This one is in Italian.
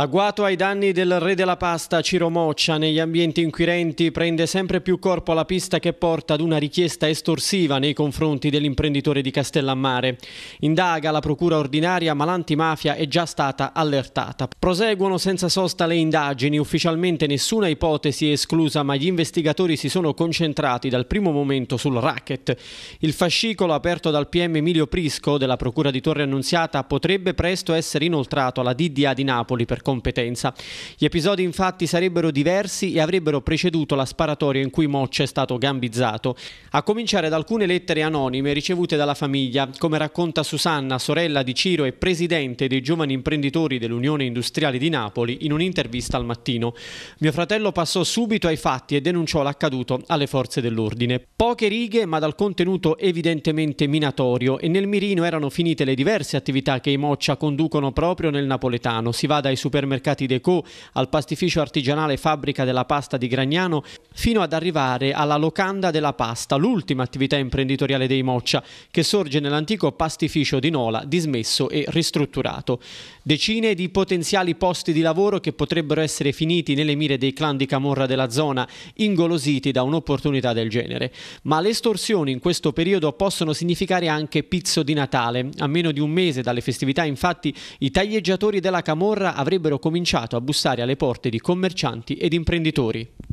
L'agguato ai danni del re della pasta Ciro Moccia negli ambienti inquirenti prende sempre più corpo alla pista che porta ad una richiesta estorsiva nei confronti dell'imprenditore di Castellammare. Indaga la procura ordinaria ma l'antimafia è già stata allertata. Proseguono senza sosta le indagini, ufficialmente nessuna ipotesi è esclusa ma gli investigatori si sono concentrati dal primo momento sul racket. Il fascicolo aperto dal PM Emilio Prisco della procura di Torre Annunziata potrebbe presto essere inoltrato alla DDA di Napoli per competenza. Gli episodi infatti sarebbero diversi e avrebbero preceduto la sparatoria in cui Moccia è stato gambizzato, a cominciare da alcune lettere anonime ricevute dalla famiglia, come racconta Susanna, sorella di Ciro e presidente dei giovani imprenditori dell'Unione Industriale di Napoli, in un'intervista al mattino. Mio fratello passò subito ai fatti e denunciò l'accaduto alle forze dell'ordine. Poche righe ma dal contenuto evidentemente minatorio e nel mirino erano finite le diverse attività che i Moccia conducono proprio nel napoletano. Si va dai supermercati supermercati Deco, al pastificio artigianale Fabbrica della Pasta di Gragnano, fino ad arrivare alla Locanda della Pasta, l'ultima attività imprenditoriale dei Moccia, che sorge nell'antico pastificio di Nola, dismesso e ristrutturato. Decine di potenziali posti di lavoro che potrebbero essere finiti nelle mire dei clan di Camorra della zona, ingolositi da un'opportunità del genere. Ma le estorsioni in questo periodo possono significare anche pizzo di Natale. A meno di un mese dalle festività, infatti, i taglieggiatori della Camorra avrebbero avrebbero cominciato a bussare alle porte di commercianti ed imprenditori.